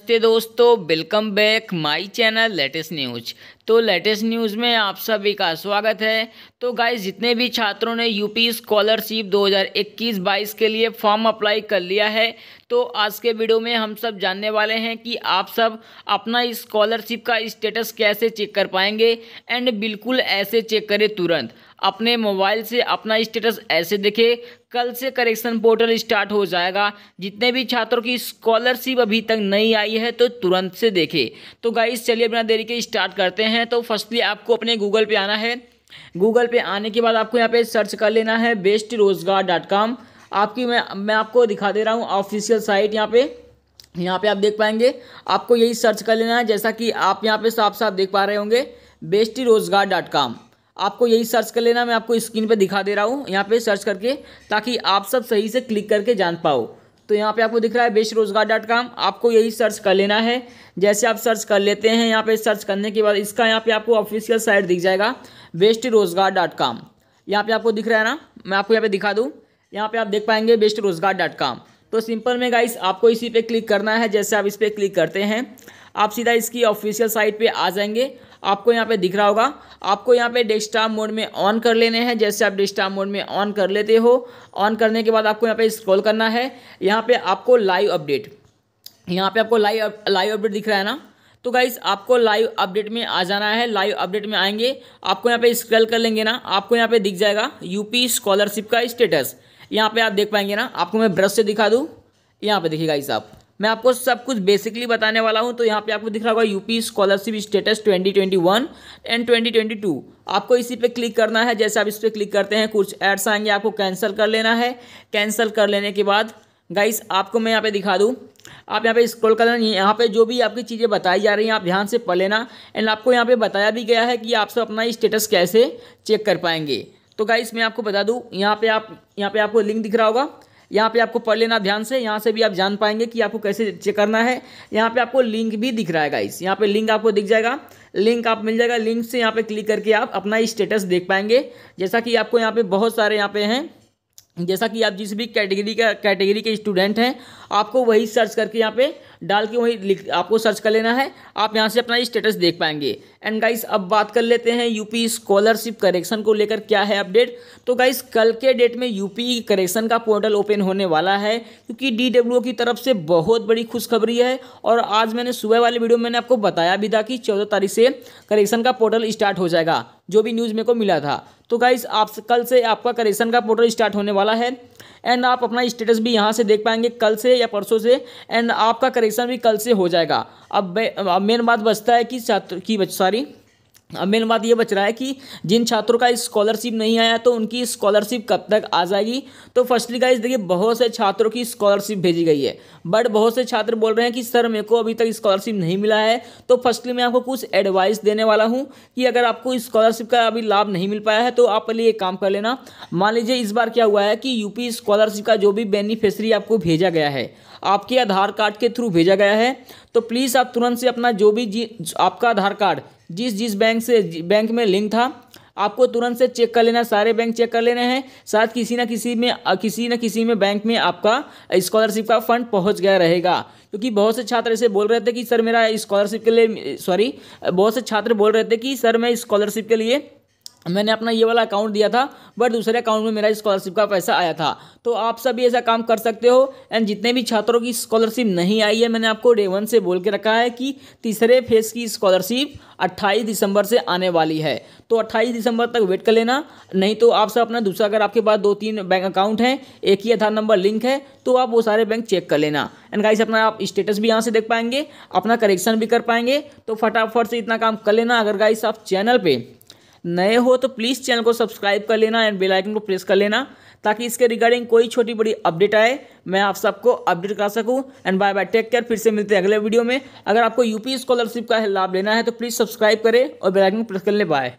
नमस्ते दोस्तों welcome back my channel latest news तो लेटेस्ट न्यूज़ में आप सभी का स्वागत है तो गाइज जितने भी छात्रों ने यूपी स्कॉलरशिप 2021-22 के लिए फॉर्म अप्लाई कर लिया है तो आज के वीडियो में हम सब जानने वाले हैं कि आप सब अपना स्कॉलरशिप का स्टेटस कैसे चेक कर पाएंगे एंड बिल्कुल ऐसे चेक करें तुरंत अपने मोबाइल से अपना स्टेटस ऐसे देखें कल से करेक्शन पोर्टल स्टार्ट हो जाएगा जितने भी छात्रों की स्कॉलरशिप अभी तक नहीं आई है तो तुरंत से देखें तो गाइस चलिए बिना देरी के स्टार्ट करते हैं तो फर्स्टली आपको अपने गूगल पे आना है गूगल पे आने के बाद आपको यहाँ पे सर्च कर लेना है बेस्ट रोज़गार डॉट कॉम आपकी मैं मैं आपको दिखा दे रहा हूँ ऑफिशियल साइट यहाँ पे यहाँ पे आप देख पाएंगे आपको यही सर्च कर लेना है जैसा कि आप यहाँ पे साफ साफ देख पा रहे होंगे बेस्टी रोजगार डॉट कॉम आपको यही सर्च कर लेना मैं आपको स्क्रीन पे दिखा दे रहा हूँ यहाँ पे सर्च करके ताकि आप सब सही से क्लिक करके जान पाओ तो यहाँ पे आपको दिख रहा है बेस्ट रोजगार डॉट कॉम आपको यही सर्च कर लेना है जैसे आप सर्च कर लेते हैं यहाँ पे सर्च करने के बाद इसका यहाँ पे आपको ऑफिशियल साइट दिख जाएगा बेस्ट रोजगार डॉट कॉम यहाँ पे आपको दिख रहा है ना मैं आपको यहाँ पे दिखा दूँ यहाँ पे आप देख पाएंगे बेस्ट रोजगार डॉट कॉम तो सिंपल में गाइस आपको इसी पे क्लिक करना है जैसे आप इस पर क्लिक करते हैं आप सीधा इसकी ऑफिशियल साइट पे आ जाएंगे आपको यहाँ पे दिख रहा होगा आपको यहाँ पे डेस्कटॉप मोड में ऑन कर लेने हैं जैसे आप डेस्कटॉप मोड में ऑन कर लेते हो ऑन करने के बाद आपको यहाँ पे स्क्रॉल करना है यहाँ पे आपको लाइव अपडेट यहाँ पे आपको लाइव लाइव अपडेट दिख रहा है ना तो गाइज आपको लाइव अपडेट में आ जाना है लाइव अपडेट में आएंगे आपको यहाँ पे स्क्रॉल कर लेंगे ना आपको यहाँ पे दिख जाएगा यूपी स्कॉलरशिप का स्टेटस यहाँ पे आप देख पाएंगे ना आपको मैं ब्रश से दिखा दूँ यहाँ पे देखिए गाइस आप मैं आपको सब कुछ बेसिकली बताने वाला हूँ तो यहाँ पे आपको दिख रहा होगा यूपी स्कॉलरशिप स्टेटस 2021 एंड 2022 आपको इसी पे क्लिक करना है जैसे आप इस पर क्लिक करते हैं कुछ एड्स आएंगे आपको कैंसिल कर लेना है कैंसिल कर लेने के बाद गाइस आपको मैं यहाँ पे दिखा दूँ आप यहाँ पे स्क्रॉल कर लेना यहाँ पे जो भी आपकी चीज़ें बताई जा रही हैं आप ध्यान से पढ़ लेना एंड आपको यहाँ पे बताया भी गया है कि आप सब अपना स्टेटस कैसे चेक कर पाएंगे तो गाइस मैं आपको बता दूँ यहाँ पे आप यहाँ पे आपको लिंक दिख रहा होगा यहाँ पे आपको पढ़ लेना ध्यान से यहाँ से भी आप जान पाएंगे कि आपको कैसे चेक करना है यहाँ पे आपको लिंक भी दिख रहा है गाइस यहाँ पे लिंक आपको दिख जाएगा लिंक आप मिल जाएगा लिंक से यहाँ पे क्लिक करके आप अपना स्टेटस देख पाएंगे जैसा कि आपको यहाँ पे बहुत सारे यहाँ पे हैं जैसा कि आप जिस भी कैटेगरी का कैटेगरी के स्टूडेंट हैं आपको वही सर्च करके यहाँ पे डाल के वही लिख आपको सर्च कर लेना है आप यहाँ से अपना स्टेटस देख पाएंगे एंड गाइस अब बात कर लेते हैं यूपी स्कॉलरशिप करेक्शन को लेकर क्या है अपडेट तो गाइस कल के डेट में यूपी करेक्शन का पोर्टल ओपन होने वाला है क्योंकि डी की तरफ से बहुत बड़ी खुशखबरी है और आज मैंने सुबह वाले वीडियो में मैंने आपको बताया भी था कि चौदह तारीख से करेक्शन का पोर्टल स्टार्ट हो जाएगा जो भी न्यूज़ मेरे को मिला था तो गाइस आप कल से आपका करेक्शन का पोर्टल स्टार्ट होने वाला है एंड आप अपना स्टेटस भी यहाँ से देख पाएंगे कल से या परसों से एंड आपका करेक्शन भी कल से हो जाएगा अब अब मेन बात बचता है कि छात्र की सॉरी अब मेन बात ये बच रहा है कि जिन छात्रों का स्कॉलरशिप नहीं आया तो उनकी स्कॉलरशिप कब तक आ जाएगी तो फर्स्टली गाइज देखिए बहुत से छात्रों की स्कॉलरशिप भेजी गई है बट बहुत से छात्र बोल रहे हैं कि सर मेरे को अभी तक स्कॉलरशिप नहीं मिला है तो फर्स्टली मैं आपको कुछ एडवाइस देने वाला हूँ कि अगर आपको स्कॉलरशिप का अभी लाभ नहीं मिल पाया है तो आप पहले ये काम कर लेना मान लीजिए इस बार क्या हुआ है कि यूपी स्कॉलरशिप का जो भी बेनिफिशरी आपको भेजा गया है आपके आधार कार्ड के थ्रू भेजा गया है तो प्लीज़ आप तुरंत से अपना जो भी जी आपका आधार कार्ड जिस जिस बैंक से बैंक में लिंक था आपको तुरंत से चेक कर लेना सारे बैंक चेक कर लेने हैं साथ किसी ना किसी में किसी ना किसी में बैंक में आपका स्कॉलरशिप का फंड पहुंच गया रहेगा क्योंकि बहुत से छात्र ऐसे बोल रहे थे कि सर मेरा स्कॉलरशिप के लिए सॉरी बहुत से छात्र बोल रहे थे कि सर मैं स्कॉलरशिप के लिए मैंने अपना ये वाला अकाउंट दिया था बट दूसरे अकाउंट में मेरा स्कॉलरशिप का पैसा आया था तो आप सभी ऐसा काम कर सकते हो एंड जितने भी छात्रों की स्कॉलरशिप नहीं आई है मैंने आपको डे वन से बोल के रखा है कि तीसरे फेज़ की स्कॉलरशिप 28 दिसंबर से आने वाली है तो 28 दिसंबर तक वेट कर लेना नहीं तो आप सब अपना दूसरा अगर आपके पास दो तीन बैंक अकाउंट हैं एक ही आधार नंबर लिंक है तो आप वो सारे बैंक चेक कर लेना एंड गाइस अपना आप स्टेटस भी यहाँ से देख पाएंगे अपना करेक्शन भी कर पाएंगे तो फटाफट से इतना काम कर लेना अगर गाइस आप चैनल पर नए हो तो प्लीज़ चैनल को सब्सक्राइब कर लेना एंड बेल आइकन को प्रेस कर लेना ताकि इसके रिगार्डिंग कोई छोटी बड़ी अपडेट आए मैं आप सबको अपडेट कर सकूं and bye bye take care फिर से मिलते हैं अगले वीडियो में अगर आपको यूपी स्कॉलरशिप का लाभ लेना है तो प्लीज़ सब्सक्राइब करें और बेलाइकन प्रेस कर ले बाय